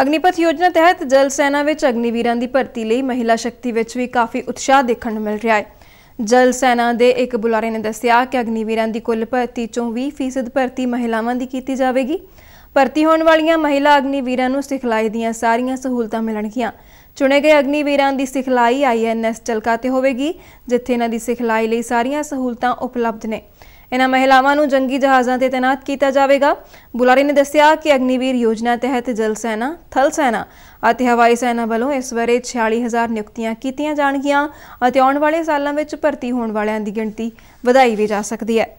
ਅਗਨੀਪਥ ਯੋਜਨਾ ਤਹਿਤ ਜਲ ਸੈਨਾ ਵਿੱਚ ਅਗਨੀਵੀਰਾਂ ਦੀ ਭਰਤੀ ਲਈ ਮਹਿਲਾ ਸ਼ਕਤੀ ਵਿੱਚ ਵੀ ਕਾਫੀ ਉਤਸ਼ਾਹ ਦੇਖਣ ਨੂੰ ਮਿਲ ਰਿਹਾ ਹੈ ਜਲ ਸੈਨਾ ਦੇ ਇੱਕ ਬੁਲਾਰੇ ਨੇ ਦੱਸਿਆ ਕਿ ਅਗਨੀਵੀਰਾਂ ਦੀ ਕੁੱਲ ਭਰਤੀ ਚੋਂ 20% ਭਰਤੀ ਮਹਿਲਾਵਾਂ ਦੀ ਕੀਤੀ ਜਾਵੇਗੀ ਭਰਤੀ ਹੋਣ ਵਾਲੀਆਂ ਮਹਿਲਾ ਅਗਨੀਵੀਰਾਂ ਨੂੰ ਸਿਖਲਾਈ ਦੀਆਂ ਸਾਰੀਆਂ ਸਹੂਲਤਾਂ ਮਿਲਣਗੀਆਂ ਚੁਣੇ ਗਏ ਅਗਨੀਵੀਰਾਂ ਦੀ ਸਿਖਲਾਈ ਆਈਐਨਐਸ ਚਲਕਾ ਤੇ ਹੋਵੇਗੀ ਜਿੱਥੇ ਇਹਨਾਂ ਦੀ ਸਿਖਲਾਈ ਲਈ ਸਾਰੀਆਂ ਸਹੂਲਤਾਂ ਉਪਲਬਧ ਨੇ ਇਹਨਾਂ ਮਹਿਲਾਵਾਂ ਨੂੰ ਜੰਗੀ ਜਹਾਜ਼ਾਂ ਤੇ ਤਾਇਨਾਤ ਕੀਤਾ ਜਾਵੇਗਾ ਬੁਲਾਰੀ ਨੇ ਦੱਸਿਆ ਕਿ ਅਗਨੀਵੀਰ ਯੋਜਨਾ ਤਹਿਤ ਜਲ ਸੈਨਾ ਥਲ ਸੈਨਾ ਅਤੇ ਹਵਾਈ ਸੈਨਾ ਵੱਲੋਂ ਇਸ ਵਾਰੇ 46000 ਨਿਯੁਕਤੀਆਂ ਕੀਤੀਆਂ ਜਾਣਗੀਆਂ ਅਤੇ ਆਉਣ ਵਾਲੇ ਸਾਲਾਂ ਵਿੱਚ ਭਰਤੀ ਹੋਣ ਵਾਲਿਆਂ ਦੀ ਗਿਣਤੀ ਵਧਾਈ ਵੀ ਜਾ ਸਕਦੀ ਹੈ